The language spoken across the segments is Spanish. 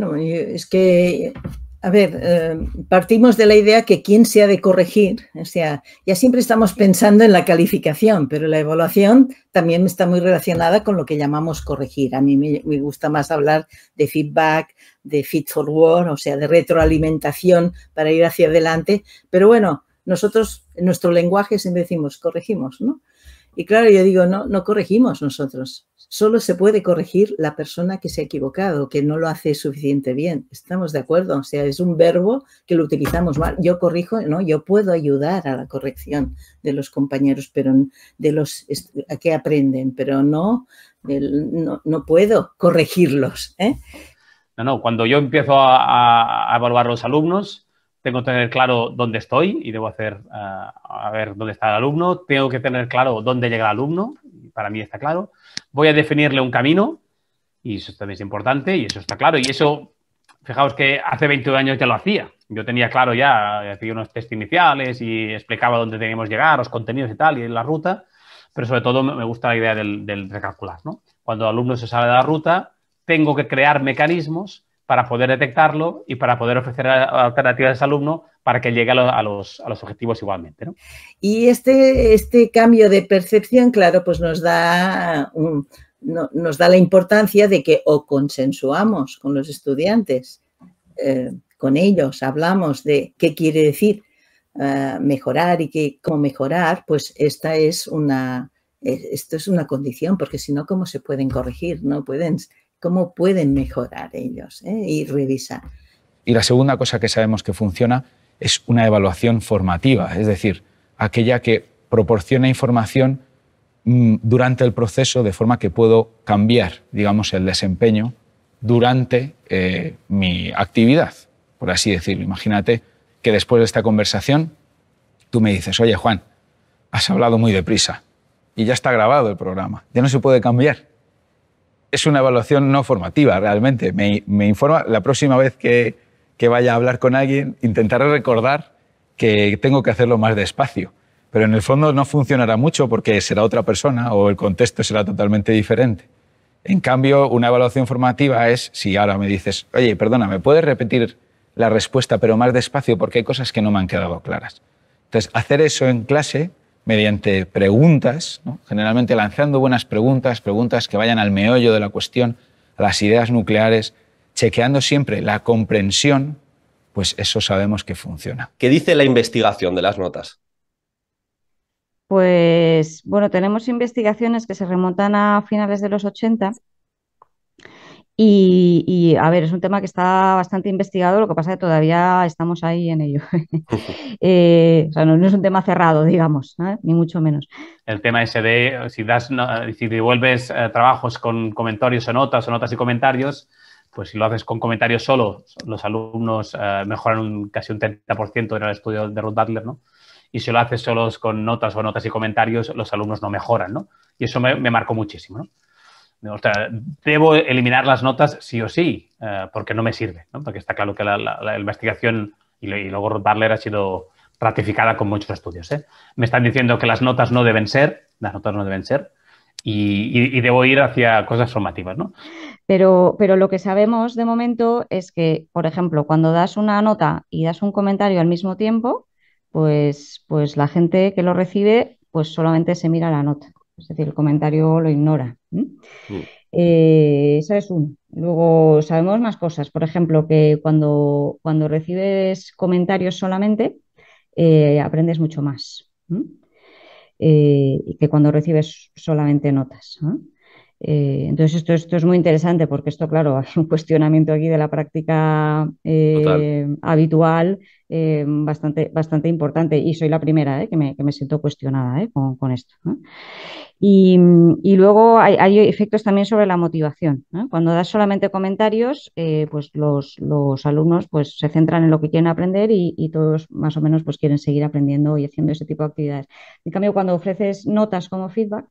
Bueno, es que, a ver, eh, partimos de la idea que quién se ha de corregir. O sea, ya siempre estamos pensando en la calificación, pero la evaluación también está muy relacionada con lo que llamamos corregir. A mí me, gusta más hablar de feedback, de feed forward, o sea, de retroalimentación para ir hacia adelante. Pero bueno, nosotros, en nuestro lenguaje siempre decimos corregimos, ¿no? Y claro, yo digo, no, no corregimos nosotros solo se puede corregir la persona que se ha equivocado, que no lo hace suficiente bien. ¿Estamos de acuerdo? O sea, es un verbo que lo utilizamos mal. Yo corrijo, no, yo puedo ayudar a la corrección de los compañeros, pero de los que aprenden, pero no, puedo corregirlos. ¿eh? No, no, cuando yo empiezo a, a, evaluar los alumnos, tengo que tener claro dónde estoy y debo hacer, eh, a ver dónde está el alumno, tengo que tener claro dónde llega el alumno, para mí está claro voy a definirle un camino, y eso también es importante, y eso está claro, y eso, fijaos que hace 22 años ya lo hacía, yo tenía claro ya, eh, hacía unos test iniciales y explicaba dónde teníamos que llegar, los contenidos y tal, y la ruta, pero sobre todo me gusta la idea del, del recalcular, ¿no? Cuando el alumno se sale de la ruta, tengo que crear mecanismos para poder detectarlo y para poder ofrecer alternativas al alumno para que llegue a los, a los, objetivos igualmente. Y este, este cambio de percepción, claro, pues nos da, nos da la importancia de que o consensuamos con los estudiantes, eh, con ellos, hablamos de qué quiere decir eh, mejorar y qué, cómo mejorar, pues esta es una, e-, esto es una condición, porque si no, ¿cómo se pueden corregir? No pueden cómo pueden mejorar ellos ¿eh? y revisar. Y la segunda cosa que sabemos que funciona es una evaluación formativa, es decir, aquella que proporciona información mm, durante el proceso de forma que puedo cambiar, digamos, el desempeño durante eh, mi actividad, por así decirlo. Imagínate que después de esta conversación tú me dices, oye Juan, has hablado muy deprisa y ya está grabado el programa, ya no se puede cambiar es una evaluación no formativa realmente. Me, informa, la próxima vez que, que, vaya a hablar con alguien, intentaré recordar que tengo que hacerlo más despacio. Pero en el fondo no funcionará mucho porque será otra persona o el contexto será totalmente diferente. En cambio, una evaluación formativa es si ahora me dices, oye, perdona, ¿me puedes repetir la respuesta pero más despacio porque hay cosas que no me han quedado claras? Entonces, hacer eso en clase mediante preguntas, generalmente lanzando buenas preguntas, preguntas que vayan al meollo de la cuestión, a las ideas nucleares, chequeando siempre la comprensión, pues eso sabemos que funciona. ¿Qué dice la investigación de las notas? Pues bueno, tenemos investigaciones que se remontan a finales de los 80 y, a ver, es un tema que está bastante investigado, lo que pasa es que todavía estamos ahí en ello. Eh, o sea, no, es un tema cerrado, digamos, ¿eh? ni mucho menos. El tema es de eh, si, das, si devuelves trabajos con comentarios o notas o notas y comentarios, pues si lo haces con comentarios solo, los alumnos mejoran un, casi un 30% en el estudio de Ruth Butler, ¿no? Y si lo haces solo con notas o notas y comentarios, los alumnos no mejoran, ¿no? Y eso me marcó muchísimo, ¿no? O sea, debo eliminar las notas sí o sí, eh, porque no me sirve, ¿no? porque está claro que la, investigación y, luego Ruth ha sido ratificada con muchos estudios. ¿eh? Me están diciendo que las notas no deben ser, las notas no deben ser, y, debo ir hacia cosas formativas. ¿no? Pero, pero lo que sabemos de momento es que, por ejemplo, cuando das una nota y das un comentario al mismo tiempo, pues, pues la gente que lo recibe pues solamente se mira la nota. Es decir, el comentario lo ignora. Mm. eso eh, esa es un Luego sabemos más cosas. Por ejemplo, que cuando, cuando recibes comentarios solamente, eh, aprendes mucho más. Eh, que cuando recibes solamente notas. Eh, entonces, esto, es muy interesante porque esto, claro, hay un cuestionamiento aquí de la práctica eh, habitual eh, bastante, bastante importante y soy la primera que me, que, me, siento cuestionada con, esto. Y, luego hay, efectos también sobre la motivación. Cuando das solamente comentarios, pues los, alumnos pues, se centran en lo que quieren aprender y, y, todos más o menos pues, quieren seguir aprendiendo y haciendo ese tipo de actividades. En cambio, cuando ofreces notas como feedback,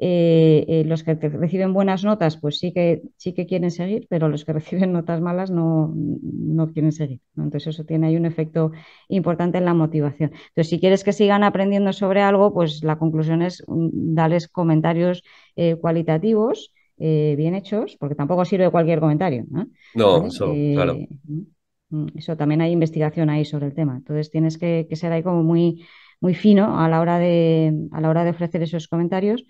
eh, eh, los que reciben buenas notas, pues sí que, sí que quieren seguir, pero los que reciben notas malas no, no quieren seguir. Entonces eso tiene ahí un efecto importante en la motivación. Entonces, si quieres que sigan aprendiendo sobre algo, pues la conclusión es mm, darles comentarios eh, cualitativos. bien hechos, porque tampoco sirve cualquier comentario. No, eso, claro. Mm, eso también hay investigación ahí sobre el tema. Entonces tienes que, ser ahí como muy, muy fino a la hora a la hora de ofrecer esos comentarios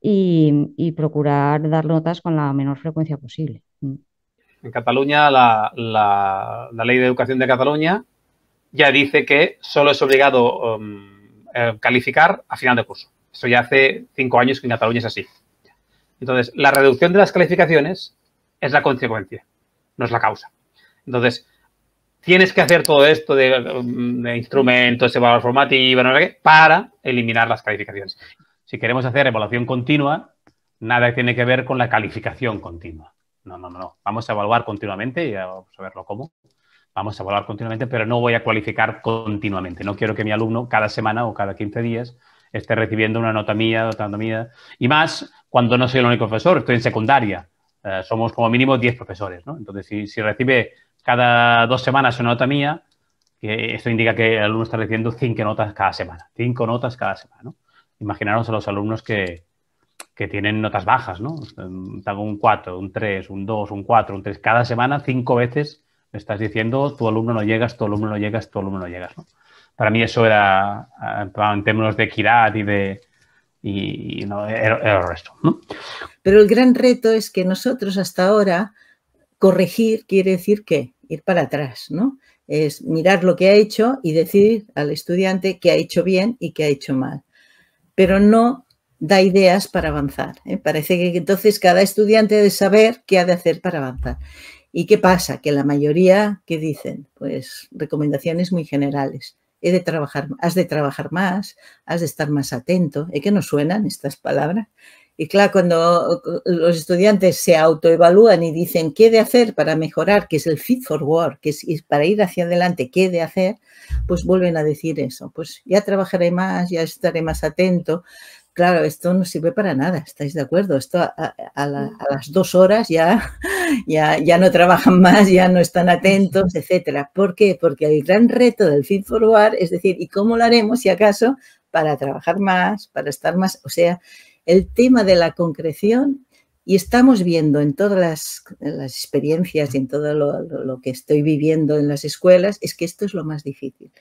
y, procurar dar notas con la menor frecuencia posible. Mm. En Cataluña, la, ley de educación de Cataluña ya dice que solo es obligado um, eh, calificar a final de curso. Eso ya hace cinco años que en Cataluña es así. Entonces, la reducción de las calificaciones es la consecuencia, no es la causa. Entonces, tienes que hacer todo esto de, um, de instrumentos, evaluación formativa, no sé qué, para eliminar las calificaciones si queremos hacer evaluación continua, nada tiene que ver con la calificación continua. No, no, no. Vamos a evaluar continuamente, y vamos a verlo cómo. Vamos a evaluar continuamente, pero no voy a cualificar continuamente. No quiero que mi alumno cada semana o cada 15 días esté recibiendo una nota mía, otra nota mía. Y más cuando no soy el único profesor, estoy en secundaria. Eh, somos como mínimo 10 profesores, ¿no? Entonces, si, recibe cada dos semanas una nota mía, esto indica que el alumno está recibiendo cinco notas cada semana, cinco notas cada semana, ¿no? imaginaros a los alumnos que, tienen notas bajas, ¿no? un 4, un 3, un 2, un 4, un 3. Cada semana, cinco veces, estás diciendo, tu alumno no llegas, tu alumno no llegas, tu alumno no llegas, Para mí eso era, en términos de equidad y de... Y, era, el resto, Pero el gran reto es que nosotros hasta ahora, corregir quiere decir que ir para atrás, ¿no? Es mirar lo que ha hecho y decir al estudiante qué ha hecho bien y qué ha hecho mal pero no da ideas para avanzar. ¿eh? Parece que entonces cada estudiante debe saber qué ha de hacer para avanzar. ¿Y qué pasa? Que la mayoría, ¿qué dicen? Pues recomendaciones muy generales. He de trabajar, has de trabajar más, has de estar más atento. ¿Eh que nos suenan estas palabras? Y claro, cuando los estudiantes se autoevalúan y dicen qué de hacer para mejorar, que es el fit for work, que es para ir hacia adelante, qué de hacer, pues vuelven a decir eso. Pues ya trabajaré más, ya estaré más atento. Claro, esto no sirve para nada, ¿estáis de acuerdo? Esto a, las dos horas ya, ya, no trabajan más, ya no están atentos, etcétera. ¿Por qué? Porque el gran reto del fit for work es decir, ¿y cómo lo haremos si acaso para trabajar más, para estar más? O sea, el tema de la concreción y estamos viendo en todas las, experiencias y en todo lo, que estoy viviendo en las escuelas es que esto es lo más difícil.